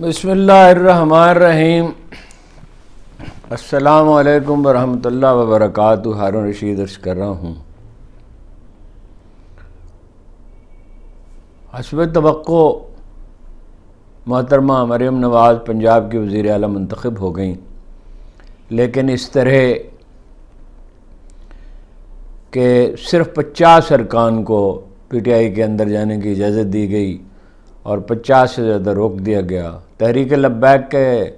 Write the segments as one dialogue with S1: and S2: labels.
S1: बसमीम अल्लाम वरहत ला वरक हारून रशीद अर्ज कर रहा हूँ हसब तो मोहतरमा मरियम नवाज़ पंजाब की वज़ी अल मंतखब हो गई लेकिन इस तरह के सिर्फ़ पचास अरकान को पी टी आई के अंदर जाने की इजाज़त दी गई और पचास से ज़्यादा रोक दिया गया तहरीक लब्बैक के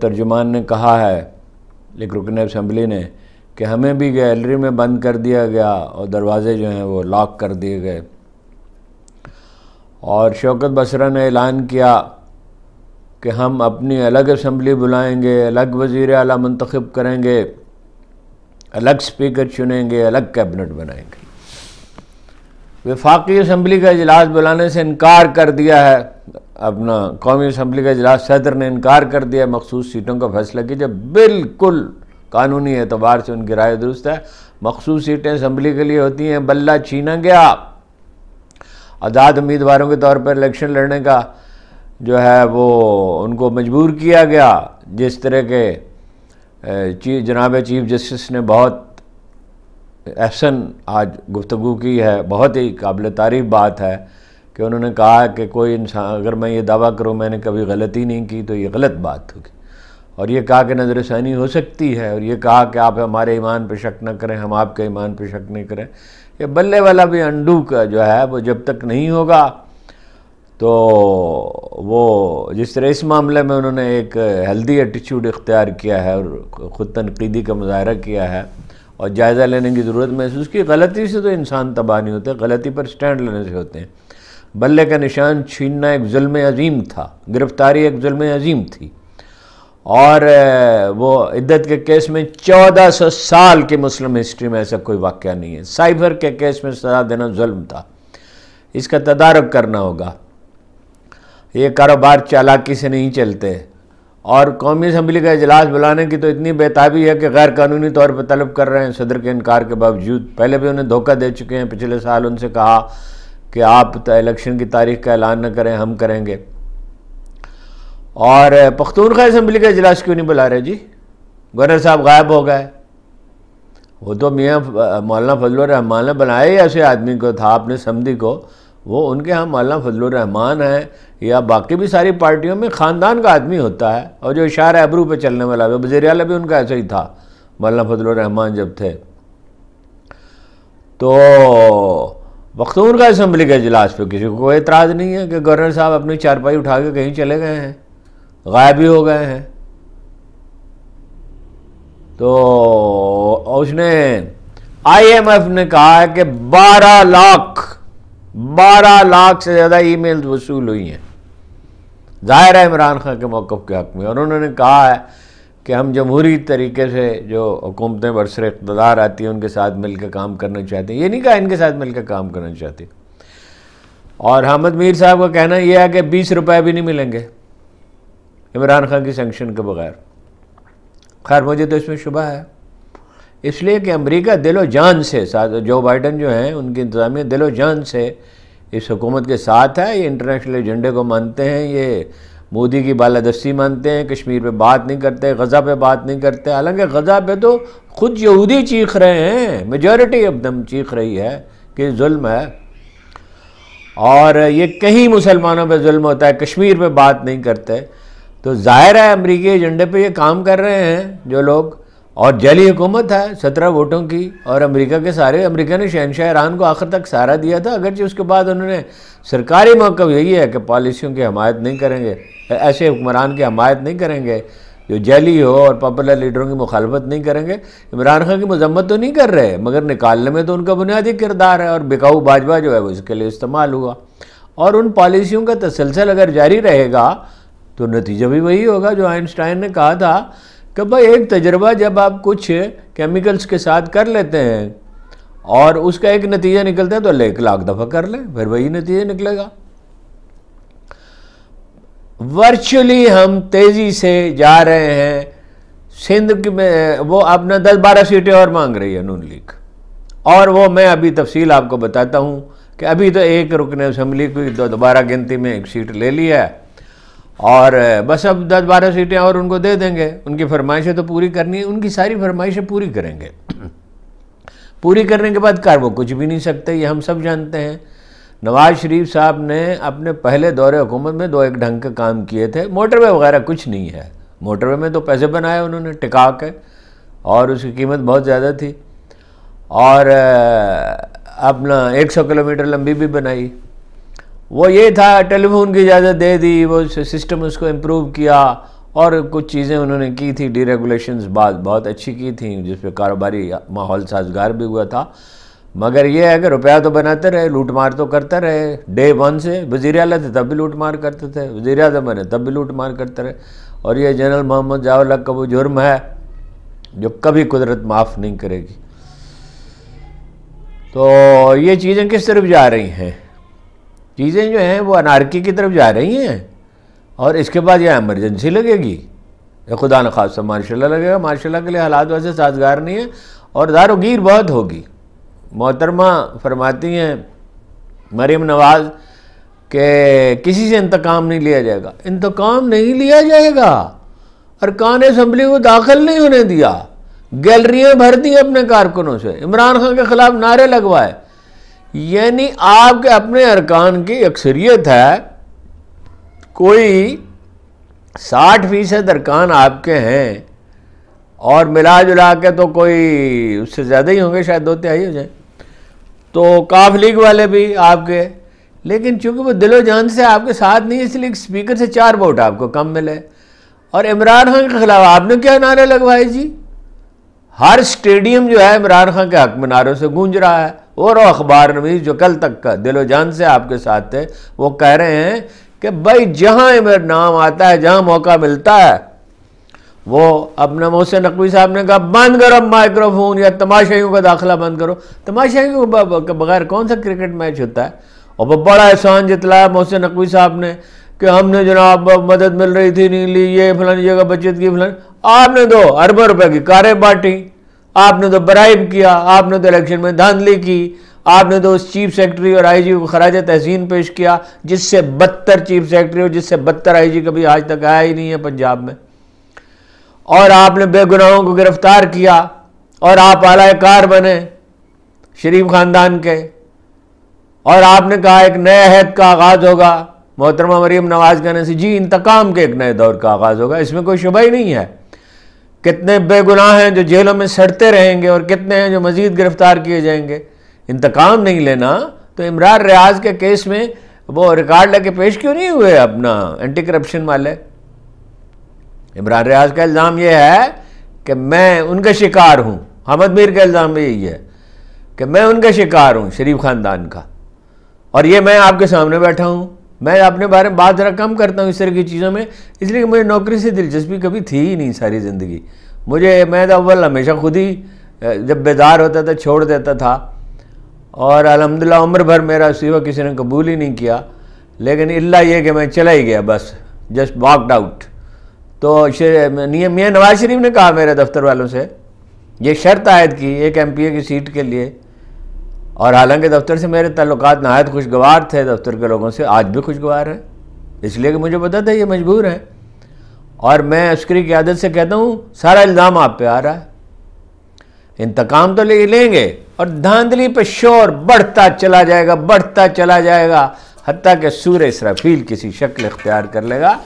S1: तर्जुमान ने कहा है एक रुकन असम्बली ने कि हमें भी गैलरी में बंद कर दिया गया और दरवाज़े जो हैं वो लॉक कर दिए गए और शौकत बसरा ने ऐलान किया कि हम अपनी अलग असम्बली बुलाएंगे अलग वज़ी अला मंतखब करेंगे अलग स्पीकर चुनेंगे अलग कैबिनेट बनाएंगे वफाकी असम्बली का अजलास बुलाने से इनकार कर दिया है अपना कौमी असम्बली का अजलास सदर ने इनकार कर दिया मखसूस सीटों का फैसला कीजिए बिल्कुल कानूनी एतबार से उनकी राय दुरुस्त है मखसूस सीटें असम्बली के लिए होती हैं बल्ला छीना गया आज़ाद उम्मीदवारों के तौर पर इलेक्शन लड़ने का जो है वो उनको मजबूर किया गया जिस तरह के चीफ जनाब चीफ जस्टिस ने बहुत एहसन आज गुफ्तु की है बहुत ही काबिल तारीफ बात है कि उन्होंने कहा कि कोई इंसान अगर मैं ये दावा करूँ मैंने कभी गलती नहीं की तो ये गलत बात होगी और ये कहा कि नजर षानी हो सकती है और ये कहा कि आप हमारे ईमान पर शक न करें हम आपके ईमान पर शक नहीं करें ये बल्ले वाला भी अंडू का जो है वो जब तक नहीं होगा तो वो जिस तरह इस मामले में उन्होंने एक हेल्दी एटीट्यूड इख्तियार किया है और ख़ुद तनकीदी का मुजाहरा किया है और जायज़ा लेने की ज़रूरत महसूस की गलती से तो इंसान तबाह नहीं होते गलती पर स्टैंड लेने से होते हैं बल्ले का निशान छीनना एक जुल्म अजीम था गिरफ़्तारी एक जुल्म अजीम थी और वो इद्दत के केस में चौदह सौ साल की मुस्लिम हिस्ट्री में ऐसा कोई वाक़ नहीं है साइबर के केस में सजा देना जुल्म था इसका तदारक करना होगा ये कारोबार चालाकी से नहीं चलते और कौमी असम्बली का अजलास बुलाने की तो इतनी बेताबी है कि गैर कानूनी तौर पर तलब कर रहे हैं सदर के इनकार के बावजूद पहले भी उन्हें धोखा दे चुके हैं पिछले साल उनसे कहा कि आप तो इलेक्शन की तारीख का ऐलान न करें हम करेंगे और पख्तूनखा असम्बली का अजलास क्यों नहीं बुला रहे जी गवर्नर साहब गायब हो गए वो तो मियाँ मौलाना फजलरहमान ने बनाया ही ऐसे आदमी को था अपने समधी को वो उनके यहाँ मौलाना फजलरहमान हैं या बाकी भी सारी पार्टियों में ख़ानदान का आदमी होता है और जो इशार अबरू पे चलने वाला है वजे अला भी उनका ऐसा ही था मौलाना फजल रहमान जब थे तो वक्तून तो का इसम्बली के अजलास पे किसी को कोई एतराज़ नहीं है कि गवर्नर साहब अपनी चारपाई उठा के कहीं चले गए हैं गायब ही हो गए हैं तो उसने आईएमएफ ने कहा है कि 12 लाख 12 लाख से ज़्यादा मेल वसूल हुई हैं ज़ाहिर है इमरान खान के मौक़ के हक़ में और उन्होंने कहा है कि हम जमहूरी तरीके से जो हुकूमतें बरसर इकतदार आती हैं उनके साथ मिलकर काम करना चाहते हैं ये नहीं कहा इनके साथ मिलकर काम करना चाहते और हमद मीर साहब का कहना यह है कि बीस रुपये भी नहीं मिलेंगे इमरान खान की सेंक्शन के बगैर खैर मुझे तो इसमें शुभ है इसलिए कि अमरीका दिलो जान से साथ जो बाइडन जो हैं उनकी इंतज़ामिया दिलो जान से इस हुकूमत के साथ है ये इंटरनेशनल एजेंडे को मानते हैं ये मोदी की बालादस्ती मानते हैं कश्मीर पे बात नहीं करते गज़ा पे बात नहीं करते हालांकि गज़ा पे तो खुद यहूदी चीख रहे हैं मेजॉरिटी अब दम चीख रही है कि जुल्म है और ये कहीं मुसलमानों पे जुल्म होता है कश्मीर पे बात नहीं करते तो ज़ाहिर है अमरीकी एजेंडे पे ये काम कर रहे हैं जो लोग और जली हुकूमत था सत्रह वोटों की और अमेरिका के सारे अमेरिका ने शहनशाह ईरान को आखिर तक सहारा दिया था अगरचि उसके बाद उन्होंने सरकारी मौका यही है कि पॉलिसियों की हमायत नहीं करेंगे ऐसे हुक्मरान की हमायत नहीं करेंगे जो जैली हो और पॉपुलर लीडरों की मुखालफत नहीं करेंगे इमरान खान की मजम्मत तो नहीं कर रहे मगर निकालने में तो उनका बुनियादी किरदार है और बिकाऊ भाजपा जो है वो इसके लिए इस्तेमाल हुआ और उन पॉलिसियों का तसलसल अगर जारी रहेगा तो नतीजा भी वही होगा जो आइंस्टाइन ने कहा था कि भाई एक तजर्बा जब आप कुछ केमिकल्स के साथ कर लेते हैं और उसका एक नतीजा निकलता है तो एक लाख दफ़ा कर लें फिर वही नतीजा निकलेगा वर्चुअली हम तेज़ी से जा रहे हैं सिंध में वो अपना दस बारह सीटें और मांग रही है नून लीग और वो मैं अभी तफसील आपको बताता हूं कि अभी तो एक रुकन असम्बली की दोबारा गिनती में एक सीट ले लिया है और बस अब दस बारह सीटें और उनको दे देंगे उनकी फरमाइशें तो पूरी करनी है उनकी सारी फरमाइशें पूरी करेंगे पूरी करने के बाद कार वो कुछ भी नहीं सकते ये हम सब जानते हैं नवाज शरीफ साहब ने अपने पहले दौरे हुकूमत में दो एक ढंग के काम किए थे मोटरवे वगैरह कुछ नहीं है मोटरवे में तो पैसे बनाए उन्होंने टिका के और उसकी कीमत बहुत ज़्यादा थी और अपना सौ किलोमीटर लंबी भी बनाई वो ये था टेलीफोन की इजाज़त दे दी वो सिस्टम उसको इम्प्रूव किया और कुछ चीज़ें उन्होंने की थी डीरेगुलेशन बाद बहुत अच्छी की थी जिस पर कारोबारी माहौल साजगार भी हुआ था मगर ये है कि रुपया तो बनाते रहे लूट मार तो करता रहे डे वन से वजीर अला थे तब भी लूट मार करते थे वजीर अजम बने तब भी लूट मार करते रहे और ये जनरल मोहम्मद जावल का वो जुर्म है जो कभी कुदरत माफ़ नहीं करेगी तो ये चीज़ें किस तरफ जा रही हैं चीज़ें जो हैं वो अनारकी की तरफ जा रही हैं और इसके बाद यह एमरजेंसी लगेगी या खुदा न खासा माशा लगेगा माशा के लिए हालात वैसे साजगार नहीं है और दारोगीर बहुत होगी मोहतरमा फरमाती हैं मरीम नवाज़ के किसी से इंतकाम नहीं लिया जाएगा इंतकाम नहीं लिया जाएगा और कान असम्बली को दाखिल नहीं होने दिया गैलरियाँ भर दी अपने कारकुनों से इमरान खान के ख़िलाफ़ नारे लगवाए यानी आपके अपने अरकान की अक्सरियत है कोई साठ फीसद अरकान आपके हैं और मिला जुला के तो कोई उससे ज़्यादा ही होंगे शायद दो तिहाई हो जाए तो काफ लीग वाले भी आपके लेकिन चूंकि वो दिलो जान से आपके साथ नहीं इसलिए स्पीकर से चार वोट आपको कम मिले और इमरान खान के खिलाफ आपने क्या नारे लगवाए जी हर स्टेडियम जो है इमरान खान के हक में नारों से गूंज रहा है और अखबार नवीस जो कल तक का दिलो जान से आपके साथ थे वो कह रहे हैं कि भाई जहाँ मेरा नाम आता है जहाँ मौका मिलता है वो अपने मोहसिन नकवी साहब ने कहा बंद करो माइक्रोफोन या तमाशाइयों का दाखिला बंद करो तमाशाइयों के बगैर कौन सा क्रिकेट मैच होता है और वह बड़ा एहसान जितलाया मोहसिन नकवी साहब ने कि हमने जनाब मदद मिल रही थी नीली ये फलानी जगह बचत की फलानी आपने दो अरबों रुपए की कारें बांटी आपने तो बराइब किया आपने तो इलेक्शन में धांधली की आपने तो उस चीफ सेक्रेटरी और आईजी को खराज तहसीन पेश किया जिससे बदतर चीफ सेक्रेटरी और जिससे बदतर आईजी कभी आज तक आया ही नहीं है पंजाब में और आपने बेगुनाहों को गिरफ्तार किया और आप आलाकार बने शरीफ खानदान के और आपने कहा एक नए अहद का आगाज़ होगा मोहतरमा मरीम नवाज कहने से जी इंतकाम के एक नए दौर का आगाज़ होगा इसमें कोई शुबा ही नहीं है कितने बेगुनाह हैं जो जेलों में सड़ते रहेंगे और कितने हैं जो मज़ीद गिरफ़्तार किए जाएंगे इंतकाम नहीं लेना तो इमरान रियाज के केस में वो रिकॉर्ड लेके पेश क्यों नहीं हुए अपना एंटी करप्शन वाले इमरान रियाज का इल्ज़ाम ये है कि मैं उनका शिकार हूँ हमद मीर का इल्ज़ाम भी यही है कि मैं उनका शिकार हूँ शरीफ ख़ानदान का और ये मैं आपके सामने बैठा हूँ मैं अपने बारे में बात जरा कम करता हूँ इस तरह की चीज़ों में इसलिए कि मुझे नौकरी से दिलचस्पी कभी थी ही नहीं सारी ज़िंदगी मुझे मैं तो अव्वल हमेशा खुद ही जब बेदार होता था छोड़ देता था और अलहमदिल्ला उम्र भर मेरा सिवा किसी ने कबूल ही नहीं किया लेकिन इल्ला ये कि मैं चला ही गया बस जस्ट वॉकड आउट तो मियाँ नवाज शरीफ ने कहा मेरे दफ्तर वालों से ये शर्त आयद की एक एम की सीट के लिए और हालांकि दफ्तर से मेरे ताल्लुक नहायत खुशगवार थे दफ्तर के लोगों से आज भी खुशगवार हैं इसलिए कि मुझे पता था ये मजबूर हैं और मैं अस्करी की आदत से कहता हूँ सारा इल्ज़ाम आप पे आ रहा है इंतकाम तो ले लेंगे और धांधली पे शोर बढ़ता चला जाएगा बढ़ता चला जाएगा हती कि सूर इसराफील किसी शक्ल इख्तियार कर लेगा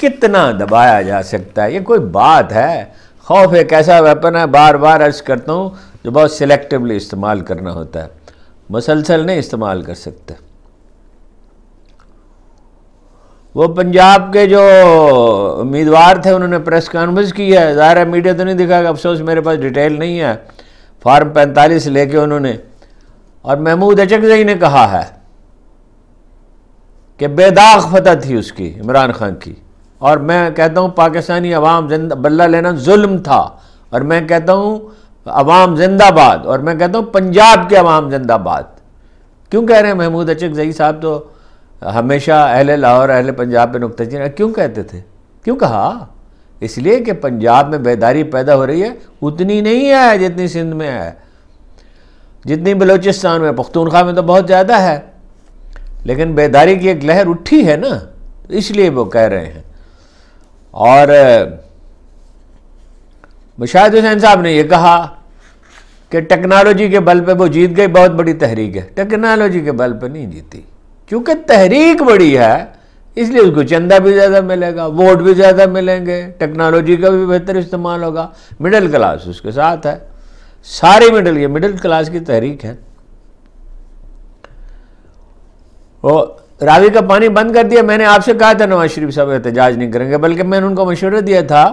S1: कितना दबाया जा सकता है ये कोई बात है खौफ एक ऐसा वेपन है बार बार अर्ज करता हूँ जो बहुत सिलेक्टिवली इस्तेमाल करना होता है मसलसल नहीं इस्तेमाल कर सकते वो पंजाब के जो उम्मीदवार थे उन्होंने प्रेस कॉन्फ्रेंस की है ज़ाहिर है मीडिया तो नहीं दिखाएगा अफसोस मेरे पास डिटेल नहीं है फॉर्म पैंतालीस लेके उन्होंने और महमूद अचकजई ने कहा है कि बेदाग फतह थी उसकी इमरान खान की और मैं कहता हूँ पाकिस्तानी अवाम बल्ला लेना जुल्म था और मैं कहता हूँ अवाम जिंदाबाद और मैं कहता हूँ पंजाब के अवाम जिंदाबाद क्यों कह रहे हैं महमूद अचक जई साहब तो हमेशा अहल लाहौर अहल पंजाब पे चीन क्यों कहते थे क्यों कहा इसलिए कि पंजाब में बेदारी पैदा हो रही है उतनी नहीं है जितनी सिंध में है जितनी बलूचिस्तान में पख्तूनख्वा में तो बहुत ज़्यादा है लेकिन बेदारी की एक लहर उठी है ना इसलिए वो कह रहे हैं और मुशाहिद हुसैन साहब ने यह कहा कि टेक्नोलॉजी के बल पे वो जीत गई बहुत बड़ी तहरीक है टेक्नोलॉजी के बल पे नहीं जीती क्योंकि तहरीक बड़ी है इसलिए उसको चंदा भी ज़्यादा मिलेगा वोट भी ज़्यादा मिलेंगे टेक्नोलॉजी का भी बेहतर इस्तेमाल होगा मिडिल क्लास उसके साथ है सारी मिडिल ये मिडिल क्लास की तहरीक है वो रावी का पानी बंद कर दिया मैंने आपसे कहा था नवाज शरीफ साहब एहतजाज नहीं करेंगे बल्कि मैंने उनको मशवरा दिया था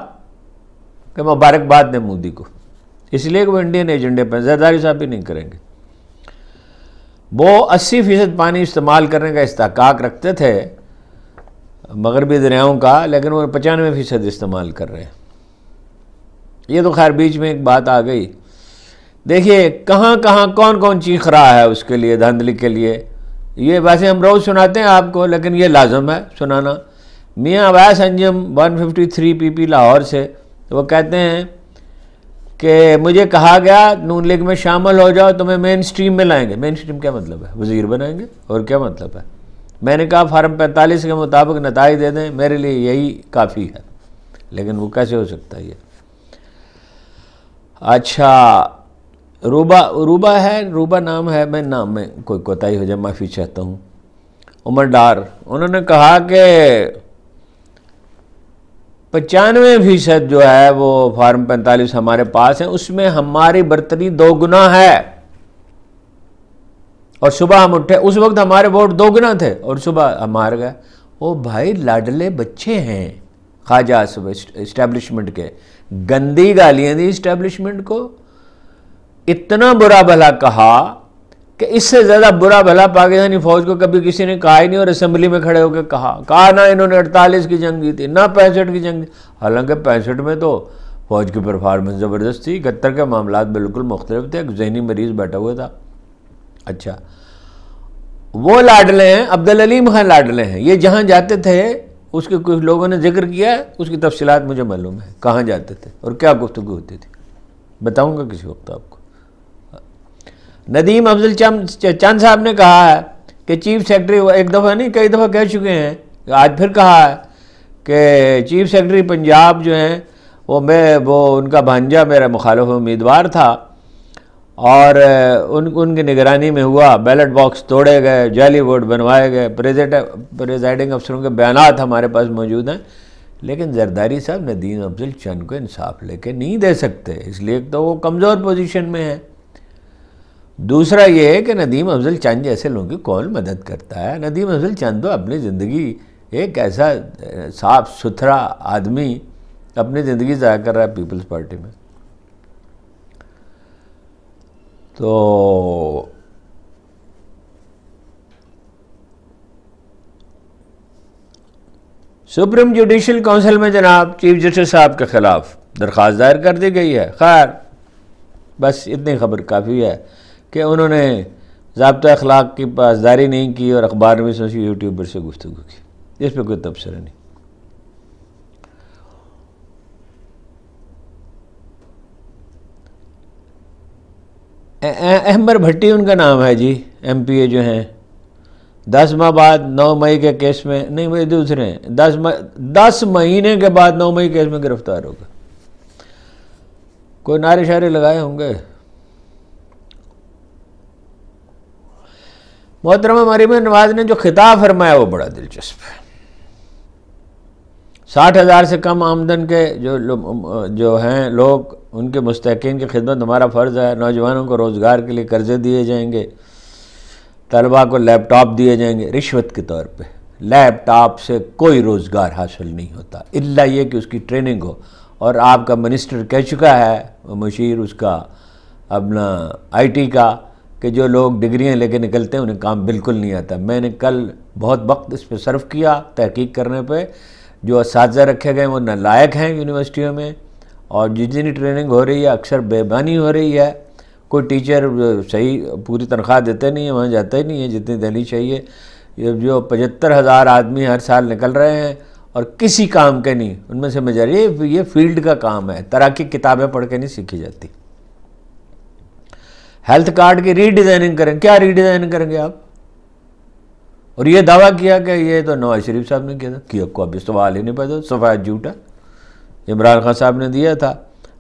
S1: कि मुबारकबाद दें मोदी को इसलिए कि वो इंडियन एजेंडे पर जरदारी साहब भी नहीं करेंगे वो अस्सी फ़ीसद पानी इस्तेमाल करने का इस्ताक रखते थे मगरबी दरियाओं का लेकिन वो पचानवे फ़ीसद इस्तेमाल कर रहे हैं ये तो खैर बीच में एक बात आ गई देखिए कहाँ कहाँ कौन कौन चीख रहा है उसके लिए धांधली के लिए ये वैसे हम रोज़ सुनाते हैं आपको लेकिन ये लाजम है सुनाना मियाँ अवैस अंजम 153 पीपी लाहौर से तो वो कहते हैं कि मुझे कहा गया नून लीग में शामिल हो जाओ तुम्हें मेन स्ट्रीम में लाएंगे मेन स्ट्रीम क्या मतलब है वजीर बनाएंगे और क्या मतलब है मैंने कहा फार्म पैंतालीस के मुताबिक नतज दे दें मेरे लिए यही काफ़ी है लेकिन वो कैसे हो सकता है ये अच्छा रूबा रूबा है रूबा नाम है मैं नाम में कोई कोताही हो जाए माफ़ी चाहता हूँ उमर डार उन्होंने कहा कि पचानवे फीसद जो है वो फार्म पैंतालीस हमारे पास है उसमें हमारी बर्तरी दो गुना है और सुबह हम उठे उस वक्त हमारे वोट दो गुना थे और सुबह हम हार गए ओ भाई लाडले बच्चे हैं खाजा इस्टेब्लिशमेंट के गंदी गालियाँ दी इस्टेब्लिशमेंट को इतना बुरा भला कहा कि इससे ज़्यादा बुरा भला पाकिस्तानी फ़ौज को कभी किसी ने कहा ही नहीं और असेंबली में खड़े होकर कहा कहा ना इन्होंने अड़तालीस की जंग जीती ना पैंसठ की जंग हालांकि पैंसठ में तो फ़ौज की परफार्मेंस ज़बरदस्त थी इकहत्तर के मामला बिल्कुल मुख्तलिफ थे एक जहनी मरीज़ बैठा हुआ था अच्छा वो लाडले हैं अब्दुल अलीम खान लाडले हैं ये जहाँ जाते थे उसके कुछ लोगों ने जिक्र किया है उसकी तफसीत मुझे मालूम है कहाँ जाते थे और क्या गुफ्तु होती थी बताऊँगा किसी वक्त आपको नदीम अफजल चंद साहब ने कहा है कि चीफ सेक्रेटरी एक दफ़ा नहीं कई दफ़ा कह चुके हैं आज फिर कहा है कि चीफ सेक्रेटरी पंजाब जो हैं वो मैं वो उनका भांजा मेरा मुखालफ उम्मीदवार था और उन उनकी निगरानी में हुआ बैलेट बॉक्स तोड़े गए जाली वोट बनवाए गए प्रेजेंट प्रेजाइडिंग अफसरों के बयान हमारे पास मौजूद हैं लेकिन जरदारी साहब नदीम अफजल चंद को इंसाफ लेके नहीं दे सकते इसलिए तो वो कमज़ोर पोजीशन में है दूसरा ये है कि नदीम अफजल चंद जैसे लोगों की कौन मदद करता है नदीम अफजल चंद तो अपनी ज़िंदगी एक ऐसा साफ सुथरा आदमी अपनी ज़िंदगी ज़ाया कर रहा है पीपल्स पार्टी में तो सुप्रीम जुडिशल काउंसिल में जनाब चीफ जस्टिस साहब के ख़िलाफ़ दरख्वास्त दायर कर दी गई है खैर बस इतनी खबर काफ़ी है कि उन्होंने जबता अखलाक की पासदारी नहीं की और अखबार में सोची यूट्यूबर से गुफ्तु की इस पर कोई तबसरा नहीं अहमर भट्टी उनका नाम है जी एम पी ए जो हैं दस माह बाद नौ मई के केस में नहीं मेरे दूसरे हैं दस मई दस महीने के बाद नौ मई केस में गिरफ्तार होगा कोई नारे शारे लगाए होंगे मोहतरमा मरीम नवाज ने जो खिताब फरमाया वो बड़ा दिलचस्प है साठ हज़ार से कम आमदन के जो जो हैं लोग उनके मुस्तकिन की खिदमत हमारा फ़र्ज़ है नौजवानों को रोज़गार के लिए कर्ज़े दिए जाएंगे तलबा को लैपटॉप दिए जाएंगे रिश्वत के तौर पर लैपटॉप से कोई रोज़गार हासिल नहीं होता इला ये कि उसकी ट्रेनिंग हो और आपका मिनिस्टर कह चुका है मशीर उसका अपना आई टी का कि जो लोग डिग्रियाँ लेके निकलते हैं उन्हें काम बिल्कुल नहीं आता मैंने कल बहुत वक्त इस पर सर्व किया तहकीक करने पर जो इस रखे गए वो नालायक हैं यूनिवर्सिटियों में और जितनी ट्रेनिंग हो रही है अक्सर बेबानी हो रही है कोई टीचर सही पूरी तनख्वाह देते नहीं है वहाँ जाते ही नहीं है जितनी देनी चाहिए जो पचहत्तर हज़ार आदमी हर साल निकल रहे हैं और किसी काम के नहीं उनमें से मजा ये ये फील्ड का काम है तरह की किताबें पढ़ के नहीं सीखी जाती हेल्थ कार्ड की रीडिज़ाइनिंग करें क्या रीडिज़ाइनिंग करेंगे आप और ये दावा किया कि ये तो नवाज शरीफ साहब ने किया था कि आपको अभी सवाल ही नहीं पैदा सफ़ायत झूठा इमरान खान साहब ने दिया था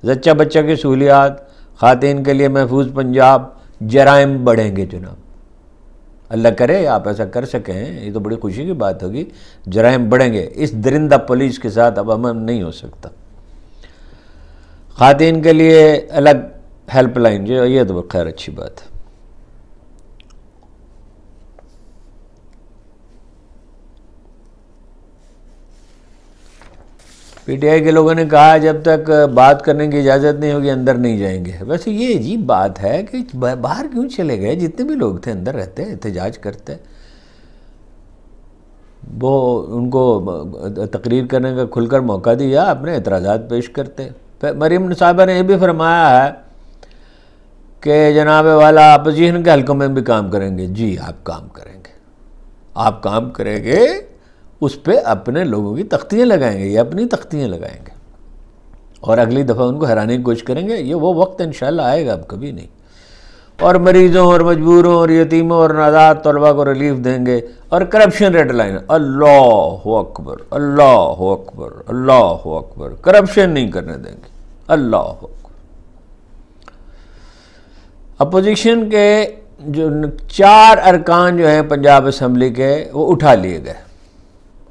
S1: जच्चा बच्चा की सहूलियात ख़ातन के लिए महफूज पंजाब जराइम बढ़ेंगे जनाब अल्लाह करे आप ऐसा कर सकें ये तो बड़ी खुशी की बात होगी जराइम बढ़ेंगे इस दरिंदा पुलिस के साथ अब अमन नहीं हो सकता ख़ातन के लिए अलग हेल्पलाइन जो ये तो खैर अच्छी बात है पीटीआई के लोगों ने कहा जब तक बात करने की इजाज़त नहीं होगी अंदर नहीं जाएंगे वैसे ये अजीब बात है कि बाहर क्यों चले गए जितने भी लोग थे अंदर रहते एहतजाज करते वो उनको तकरीर करने का खुलकर मौका दिया अपने एतराज़ा पेश करते मरीम साहबा ने यह भी फरमाया है कि जनाब वाला अपोजिशन के हल्कों में भी काम करेंगे जी आप काम करेंगे आप काम करेंगे उस पर अपने लोगों की तख्तियाँ लगाएंगे या अपनी तख्तियाँ लगाएंगे और अगली दफ़ा उनको हराने की कोशिश करेंगे ये वो वक्त इन आएगा अब कभी नहीं और मरीज़ों और मजबूरों और यतीमों और नादात तलबा को रिलीफ देंगे और करप्शन रेड लाइन अल्लाह अकबर अल्लाह अकबर अल्लाह अकबर करप्शन नहीं करने देंगे अल्लाह अपोजिशन के जो चार अरकान जो हैं पंजाब असम्बली के वो उठा लिए गए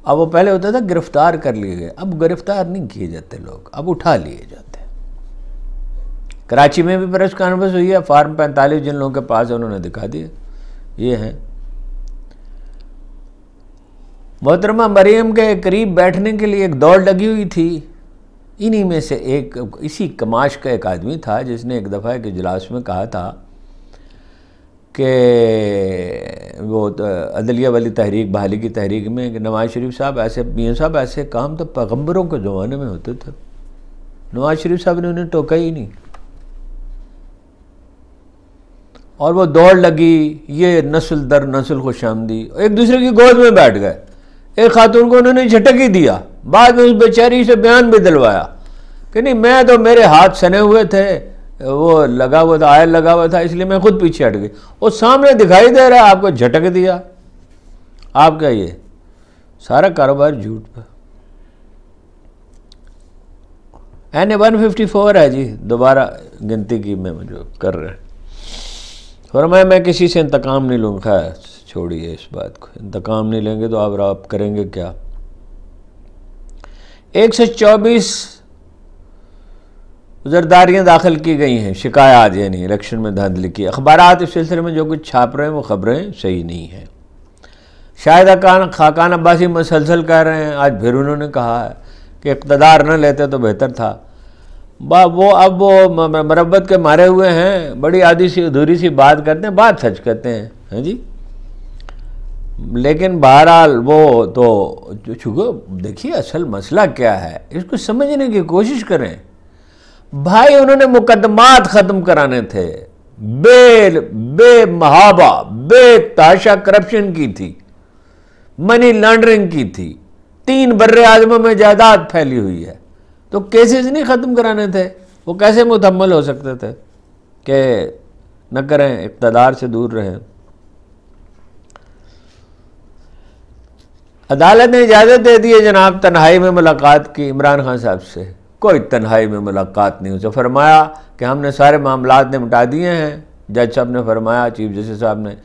S1: अब वो पहले होता था गिरफ्तार कर लिए गए अब गिरफ्तार नहीं किए जाते लोग अब उठा लिए जाते कराची में भी प्रेस कॉन्फ्रेंस हुई है फार्म पैंतालीस जिन लोगों के पास है उन्होंने दिखा दिए ये हैं मोहतरमा मरियम के करीब बैठने के लिए एक दौड़ लगी हुई थी इन्हीं में से एक इसी कमाश का एक आदमी था जिसने एक दफ़ा एक इजलास में कहा था कि वो अदलिया वाली तहरीक बहाली की तहरीक में नवाज़ शरीफ साहब ऐसे मियाँ साहब ऐसे काम तो पैगम्बरों के ज़माने में होते थे नवाज़ शरीफ साहब ने उन्हें टोका ही नहीं और वो दौड़ लगी ये नस्ल दर नस्ल खुश आमदी एक दूसरे की गोद में बैठ गए एक खातून को उन्होंने झटक ही दिया बाद में उस बेचारी से बयान भी दिलवाया कि नहीं मैं तो मेरे हाथ सने हुए थे वो लगा हुआ था आयल लगा हुआ था इसलिए मैं खुद पीछे हट गई वो सामने दिखाई दे रहा है आपको झटक दिया आप क्या ये सारा कारोबार झूठ पर N A one fifty four है जी दोबारा गिनती की मैं जो कर रहे और मैं मैं किसी से इंतकाम नहीं लूँगा खैर छोड़िए इस बात को इंतकाम नहीं लेंगे तो आप करेंगे क्या एक सौ चौबीस जरदारियाँ दाखिल की गई हैं शिकायत यानी इलेक्शन में धांधली की अखबार इस सिलसिले में जो कुछ छाप रहे हैं वो खबरें सही नहीं हैं शायद अकान खाकान अब्बासी मसलसल कह रहे हैं आज फिर उन्होंने कहा है कि इकतदार न लेते तो बेहतर था बा वो अब वो मरबत के मारे हुए हैं बड़ी आधी सी अधूरी सी बात करते हैं बात सच कहते हैं हैं जी लेकिन बहरहाल वो तो चूँकि देखिए असल मसला क्या है इसको समझने की कोशिश करें भाई उन्होंने मुकदमात खत्म कराने थे बे बे बेताशा करप्शन की थी मनी लॉन्ड्रिंग की थी तीन बर्रे आजमों में जायदाद फैली हुई है तो केसेस नहीं ख़त्म कराने थे वो कैसे मुतमल हो सकते थे कि न करें इकतदार से दूर रहें अदालत ने इजाज़त दे दी है जनाब तन्हाई में मुलाकात की इमरान खान साहब से कोई तन्हाई में मुलाकात नहीं उसे तो फरमाया कि हमने सारे मामला ने मिटा दिए हैं जज साहब ने फरमाया चीफ जस्टिस साहब ने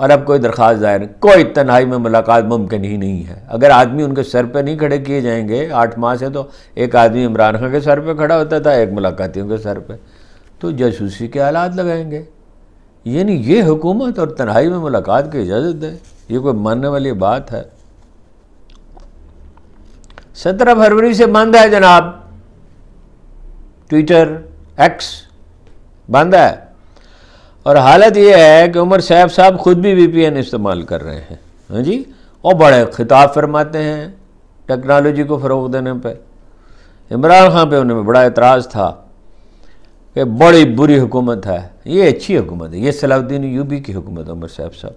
S1: और अब कोई दरख्वास्त दायर कोई तन्हाई में मुलाकात मुमकिन ही नहीं है अगर आदमी उनके सर पर नहीं खड़े किए जाएंगे आठ माह से तो एक आदमी इमरान खान के सर पर खड़ा होता था एक मुलाकातियों के सर पर तो जासूसी के आलात लगाएंगे यानी ये हुकूमत और तन्हाई में मुलाकात की इजाज़त है ये कोई मानने वाली बात है सत्रह फरवरी से बंद है जनाब ट्विटर एक्स बंद है और हालत यह है कि उमर सैफ साहब खुद भी वीपीएन इस्तेमाल कर रहे हैं हाँ जी और बड़े खिताब फरमाते हैं टेक्नोलॉजी को फ़रोग देने पर इमरान खान पर उन्हें बड़ा एतराज़ था कि बड़ी बुरी हुकूमत है ये अच्छी हुकूमत है ये सलाउद्दीन यूबी की हुकूमत उमर सैब साहब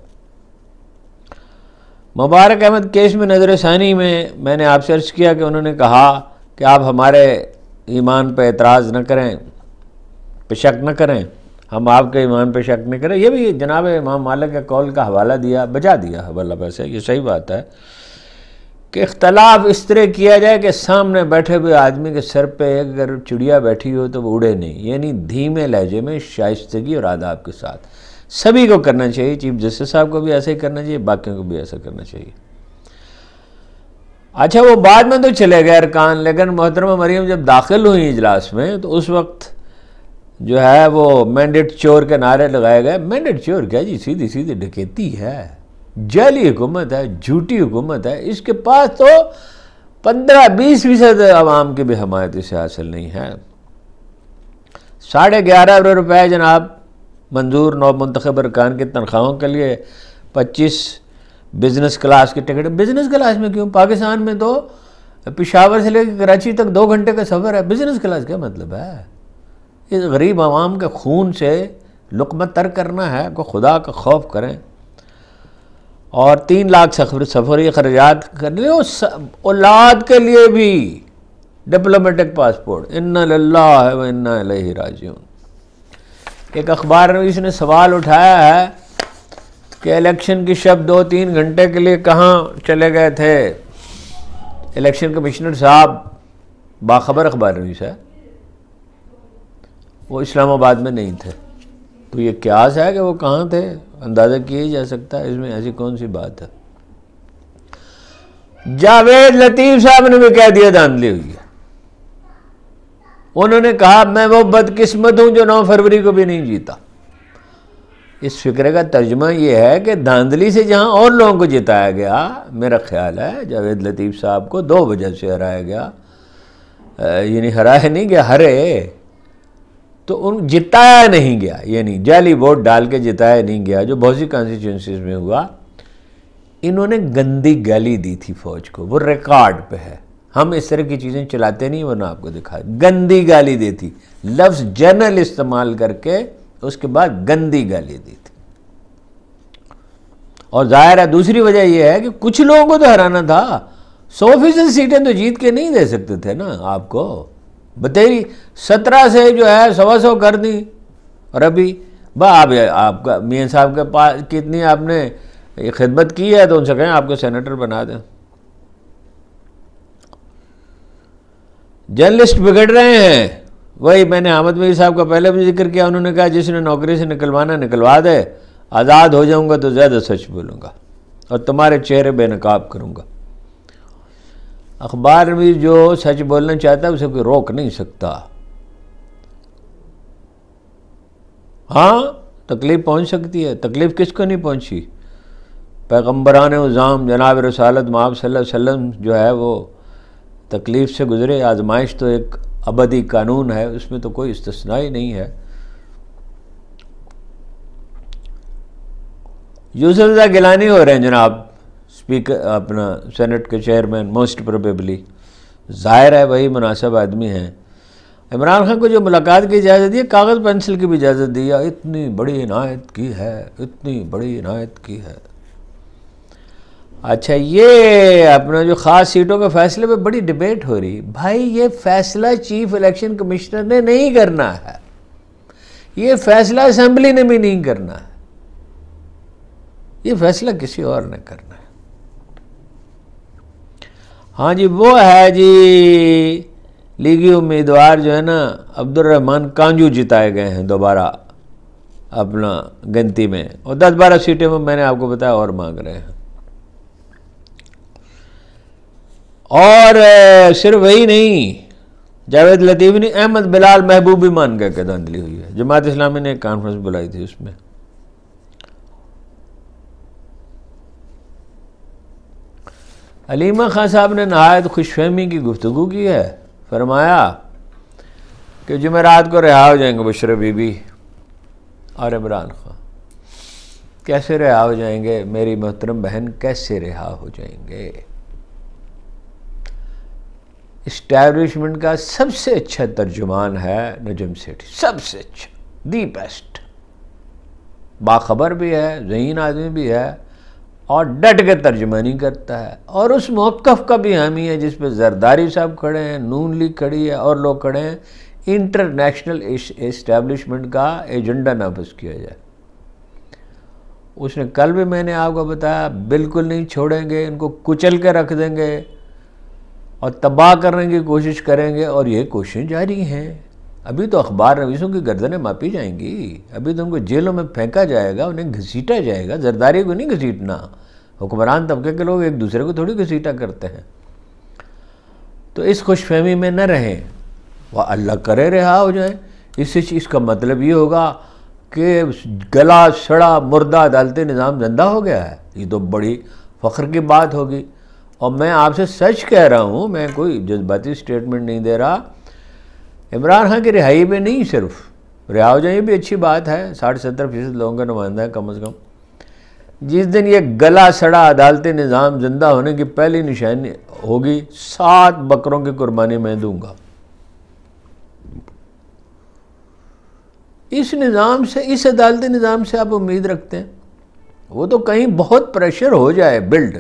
S1: मुबारक अहमद केस में नजर षानी में मैंने आप सर्च किया कि उन्होंने कहा कि आप हमारे ईमान पर एतराज़ न करें पे शक न करें हम आपके ईमान पर शक नहीं करें यह भी जनाब इमाम मालिक के कौल का हवाला दिया बजा दिया हवाला पैसे ये सही बात है कि इख्तलाफ इस तरह किया जाए कि सामने बैठे हुए आदमी के सर पे अगर चिड़िया बैठी हो तो वो उड़े नहीं यानी धीमे लहजे में शाइस्तगी और आदाब के साथ सभी को करना चाहिए चीफ जस्टिस साहब को भी ऐसा ही करना चाहिए बाकियों को भी ऐसा करना चाहिए अच्छा वो बाद में तो चले गए अरकान लेकिन मोहतरमा मरीम जब दाखिल हुई इजलास में तो उस वक्त जो है वो मैंडेट चोर के नारे लगाए गए मैंडेट चोर क्या जी सीधी सीधी डकेती है जाली हुकूमत है झूठी हुकूमत है इसके पास तो पंद्रह बीस फीसद आवाम की भी हमायत इसे हासिल नहीं है साढ़े ग्यारह अरब रुपये जनाब मंजूर नौ मंतखब अरकान की तनख्वाहों के लिए पच्चीस बिज़नेस क्लास की टिकट बिज़नेस क्लास में क्यों पाकिस्तान में तो पिशावर से लेकर कराची तक दो घंटे का सफ़र है बिज़नेस क्लास क्या मतलब है इस गरीब आवाम के खून से लुकमा तर करना है को खुदा का खौफ करें और तीन लाख सफर सफरी खर्जात कर लिए औलाद के लिए भी डिप्लोमेटिक पासपोर्ट इन्ना लल्ला है इन्ना राजून एक अखबार इसने सवाल उठाया है कि इलेक्शन के शब्द दो तीन घंटे के लिए कहाँ चले गए थे इलेक्शन कमिश्नर साहब बाखबर अखबार नहीं सर वो इस्लामाबाद में नहीं थे तो ये क्यास है कि वो कहाँ थे अंदाज़ा किया ही जा सकता है इसमें ऐसी कौन सी बात है जावेद लतीफ़ साहब ने भी कह दिया धांधली हुई है उन्होंने कहा मैं वो बदकिस्मत हूँ जो नौ फरवरी को भी नहीं जीता इस फिक्र का तर्जमा यह है कि धांधली से जहाँ और लोगों को जिताया गया मेरा ख्याल है जावेद लतीफ़ साहब को दो वजह से हराया गया यानी हराया नहीं गया हरे तो उन जिताया नहीं गया यानी जाली वोट डाल के जिताया नहीं गया जो बहुत सी कॉन्स्टिट्यूंसीज में हुआ इन्होंने गंदी गाली दी थी फौज को वो रिकॉर्ड पे है हम इस तरह की चीज़ें चलाते नहीं वरना आपको दिखा गंदी गाली देती लफ्ज़ जनरल इस्तेमाल करके तो उसके बाद गंदी गाली दी थी और जाहिर है दूसरी वजह यह है कि कुछ लोगों को तो हराना था सौ फीसद सीटें तो जीत के नहीं दे सकते थे ना आपको बतेरी सत्रह से जो है सवा सौ कर दी और अभी बा आप आपका मियाँ साहब के पास कितनी आपने खिदमत की है तो उनसे कहें आपको सेनेटर बना दें जर्नलिस्ट बिगड़ रहे हैं वही मैंने अहमद मीर साहब का पहले भी जिक्र किया उन्होंने कहा जिसने नौकरी से निकलवाना निकलवा दे आज़ाद हो जाऊंगा तो ज़्यादा सच बोलूँगा और तुम्हारे चेहरे बेनकाब करूँगा अखबार भी जो सच बोलना चाहता है उसे कोई रोक नहीं सकता हाँ तकलीफ़ पहुँच सकती है तकलीफ़ किसको नहीं पहुँची पैगम्बरान उज़ाम जनाब रसालत माब वसल्लम जो है वो तकलीफ़ से गुज़रे आजमाइश तो एक अबदी कानून है उसमें तो कोई इस्तना ही नहीं है यूसुफा गिलानी हो रहे हैं जनाब स्पीकर अपना सेनेट के चेयरमैन मोस्ट प्रोबेबली जाहिर है वही मुनासिब आदमी हैं इमरान खान को जो मुलाकात की इजाज़त दी कागज़ पेंसिल की भी इजाज़त दी इतनी बड़ी इनायत की है इतनी बड़ी इनायत की है अच्छा ये अपना जो ख़ास सीटों के फैसले पे बड़ी डिबेट हो रही भाई ये फैसला चीफ इलेक्शन कमिश्नर ने नहीं करना है ये फैसला असम्बली ने भी नहीं करना है ये फैसला किसी और ने करना है हाँ जी वो है जी लीगी उम्मीदवार जो है ना अब्दुलरहमान कांजू जिताए गए हैं दोबारा अपना गिनती में और दस बारह सीटें में मैंने आपको बताया और मांग रहे हैं और सिर्फ वही नहीं जावेद लतीफ़ ने अहमद बिलाल महबूब भी मान करके धांधली हुई है जमात इस्लामी ने एक कॉन्फ्रेंस बुलाई थी उसमें अलीमा खान साहब ने नहायत खुशफहमी की गुफ्तु की है फरमाया कि जुमेरात को रिहा हो जाएंगे बशर बीबी और इमरान खान कैसे रिहा हो जाएंगे मेरी मोहतरम बहन कैसे रिहा हो जाएंगे इस्टेब्लिशमेंट का सबसे अच्छा तर्जुमान है नजम सेठी सबसे अच्छा दी बेस्ट बाखबर भी है जहीन आदमी भी है और डट के तर्जमानी करता है और उस मौक़ का भी हामी है जिस पर जरदारी साहब खड़े हैं नून लीग खड़ी है और लोग खड़े हैं इंटरनेशनल इस्टेब्लिशमेंट का एजेंडा नाफज किया जाए उसने कल भी मैंने आपको बताया बिल्कुल नहीं छोड़ेंगे इनको कुचल के रख देंगे और तबाह करने की कोशिश करेंगे और ये कोशिशें जारी हैं अभी तो अखबार रवीसों की गर्दनें मापी जाएंगी अभी तो उनको जेलों में फेंका जाएगा उन्हें घसीटा जाएगा जरदारी को नहीं घसीटना हुक्मरान तबके के लोग एक दूसरे को थोड़ी घसीटा करते हैं तो इस खुशफहमी में न रहें वह अल्लाह करे रिहा हो जाए इससे इसका मतलब ये होगा कि गला सड़ा मुर्दा अदालती निज़ाम जिंदा हो गया है ये तो बड़ी फ़ख्र की बात होगी और मैं आपसे सच कह रहा हूँ मैं कोई जज्बाती स्टेटमेंट नहीं दे रहा इमरान खान की रिहाई में नहीं सिर्फ रिहा हो जाए भी अच्छी बात है साठ सत्तर फीसद लोगों का नुमाइंदा है कम अज़ कम जिस दिन ये गला सड़ा अदालती निज़ाम ज़िंदा होने की पहली निशानी होगी सात बकरों की कुर्बानी मैं दूंगा इस निज़ाम से इस अदालती निज़ाम से आप उम्मीद रखते हैं वो तो कहीं बहुत प्रेशर हो जाए बिल्ड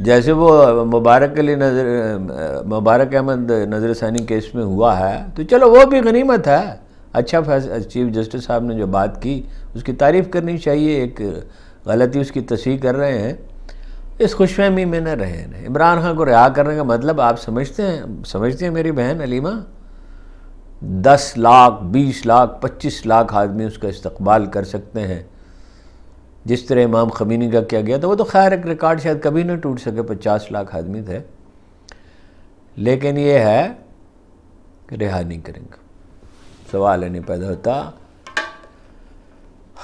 S1: जैसे वो मुबारक के लिए नजर मुबारक अहमद नजर सानी केस में हुआ है तो चलो वो भी गनीमत है अच्छा चीफ जस्टिस साहब ने जो बात की उसकी तारीफ़ करनी चाहिए एक गलती उसकी तस्ह कर रहे हैं इस खुशफहमी में न रहे इमरान खान को रिहा करने का मतलब आप समझते हैं समझते हैं मेरी बहन अलीमा दस लाख बीस लाख पच्चीस लाख आदमी उसका इस्तबाल कर सकते हैं जिस तरह इमाम खमीनी का किया गया था वो तो खैर एक रिकॉर्ड शायद कभी ना टूट सके पचास लाख आदमी थे लेकिन ये है कि रिहा नहीं करेंगे सवाल नहीं पैदा होता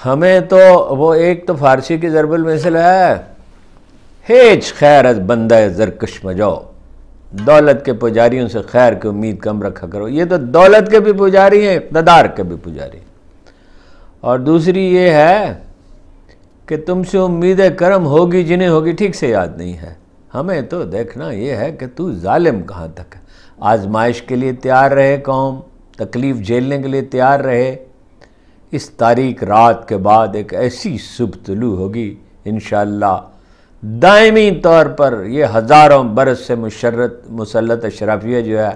S1: हमें तो वो एक तो फारसी की जरबल मिसल है हेज खैर बंद जरकश मजाओ दौलत के पुजारियों से खैर की उम्मीद कम रखा करो ये तो दौलत के भी पुजारी हैं इकतदार के भी पुजारी और दूसरी ये है कि तुमसे उम्मीद करम होगी जिन्हें होगी ठीक से याद नहीं है हमें तो देखना यह है कि तू ालिम कहाँ तक है आजमाइश के लिए तैयार रहे कौम तकलीफ़ झेलने के लिए तैयार रहे इस तारीख रात के बाद एक ऐसी सुबह तुलू होगी इन दायमी तौर पर यह हज़ारों बरस से मुशरत मुसलत अशराफिया जो है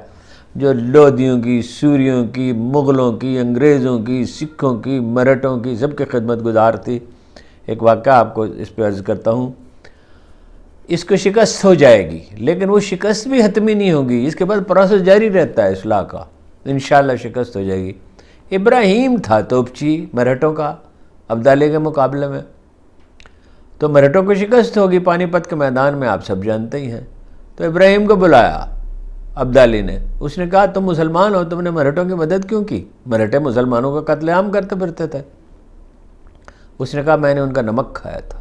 S1: जो लोधियों की सूर्यों की मुग़लों की अंग्रेज़ों की सिखों की मरठों की सबके खिदमत गुजार थी एक वाक़ आपको इस पर अर्ज़ करता हूँ इसको शिकस्त हो जाएगी लेकिन वो शिकस्त भी हतमी नहीं होगी इसके बाद प्रोसेस जारी रहता है इसलाह का इन शिकस्त हो जाएगी इब्राहिम था तोपची मरहटों का अब्दाले के मुकाबले में तो मरहटों को शिकस्त होगी पानीपत के मैदान में आप सब जानते ही हैं तो इब्राहिम को बुलाया अब्दाली ने उसने कहा तुम मुसलमान हो तुमने मरहटों की मदद क्यों की मरहटे मुसलमानों का कत्लेम करते फिरते थे उसने कहा मैंने उनका नमक खाया था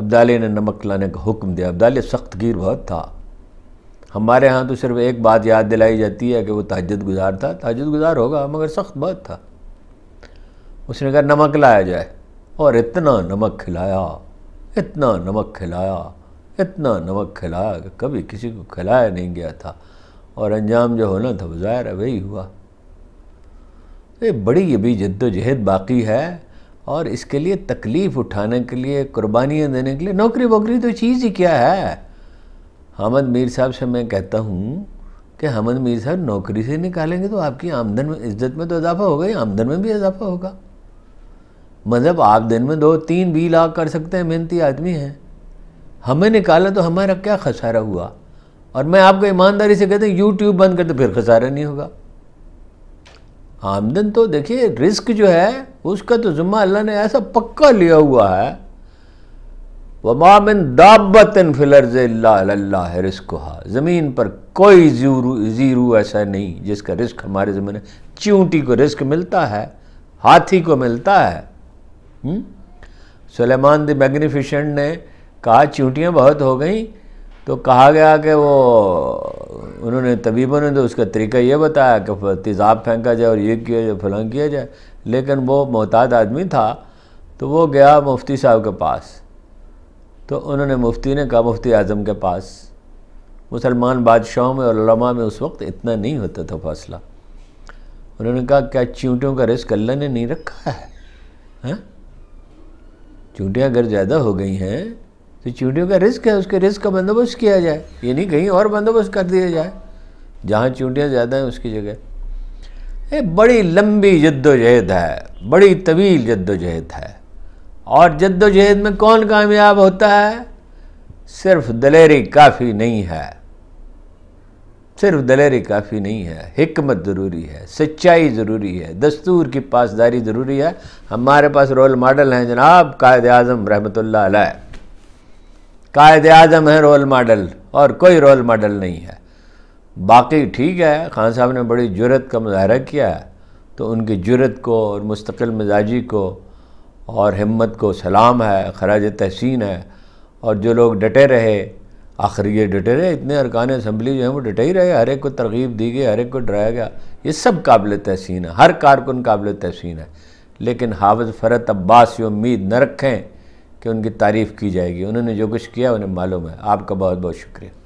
S1: अब्दाली ने नमक लाने का हुक्म दिया अब्दाली सख्त गिर बहुत था हमारे यहाँ तो सिर्फ एक बात याद दिलाई जाती है कि वो ताजद गुजार था ताजद गुजार होगा मगर सख्त बहुत था उसने कहा नमक लाया जाए और इतना नमक खिलाया इतना नमक खिलाया इतना नमक खिलाया कि कभी किसी को खिलाया नहीं गया था और अंजाम जो होना था वो ज़ाहिर है वही हुआ तो बड़ी अभी जद्दोजहद बाकी है और इसके लिए तकलीफ़ उठाने के लिए कुर्बानियाँ देने के लिए नौकरी वोकरी तो चीज़ ही क्या है हमद मीर साहब से मैं कहता हूँ कि हमद मीर साहब नौकरी से निकालेंगे तो आपकी आमदन में इज्जत में तो इजाफा होगा ही आमदन में भी इजाफा होगा मतलब आप दिन में दो तीन बी लाख कर सकते हैं मेहनती आदमी हैं हमें निकाला तो हमारा क्या खसारा हुआ और मैं आपको ईमानदारी से कहता हूँ यूट्यूब बंद कर तो फिर खसारा नहीं होगा आमदन तो देखिए रिस्क जो है उसका तो जुम्मा अल्लाह ने ऐसा पक्का लिया हुआ है वमामिन दाबतन फिलर अल्लाह रिस्क हा ज़मीन पर कोई जीरू जीरू ऐसा नहीं जिसका रिस्क हमारे ज़मीन चींटी को रिस्क मिलता है हाथी को मिलता है हम्म? सुलेमान द मैग्निफिशेंट ने कहा चींटियाँ बहुत हो गई तो कहा गया कि वो उन्होंने तबीबों ने तो उसका तरीका ये बताया कि तेज़ाब फेंका जाए और ये किया जाए फलंग किया जाए लेकिन वो मोहताद आदमी था तो वो गया मुफ्ती साहब के पास तो उन्होंने मुफ्ती ने कहा मुफ्ती आज़म के पास मुसलमान बादशाहों में और में उस वक्त इतना नहीं होता था फासला उन्होंने कहा क्या चींटियों का रिस्क अल्लाह ने नहीं रखा है है? चूंटियाँ अगर ज़्यादा हो गई हैं तो चूंटियों का रिस्क है उसके रिस्क का बंदोबस्त किया जाए ये नहीं कहीं और बंदोबस्त कर दिया जाए जहाँ चूंटियाँ ज़्यादा हैं उसकी जगह ये बड़ी लंबी जद्दोजहद है बड़ी तवील जद्दोजहद है और जद्दोजहद में कौन कामयाब होता है सिर्फ दलेरी काफ़ी नहीं है सिर्फ दलेरी काफ़ी नहीं है हमत ज़रूरी है सच्चाई ज़रूरी है दस्तूर की पासदारी ज़रूरी है हमारे पास रोल मॉडल हैं जनाब कायद अजम रहमत ला कायद आजम है रोल मॉडल और कोई रोल मॉडल नहीं है बाकी ठीक है खान साहब ने बड़ी जुरत का मुजाहरा किया है तो उनकी जुरत को और मुस्तकिल मिजाजी को और हिम्मत को सलाम है खराज तहसीन है और जो लोग डटे रहे आखिर ये डटे रहे इतने अरकान असम्बली जो हैं वो डटे ही रहे हर एक को तरगीब दी गई हर एक को डराया गया ये सब काबिल तहसीन है हर कारकुन काबिल तहसीन है लेकिन हाफज फ़रत अब्बास उम्मीद न रखें कि उनकी तारीफ़ की जाएगी उन्होंने जो कुछ किया उन्हें मालूम है आपका बहुत बहुत शुक्रिया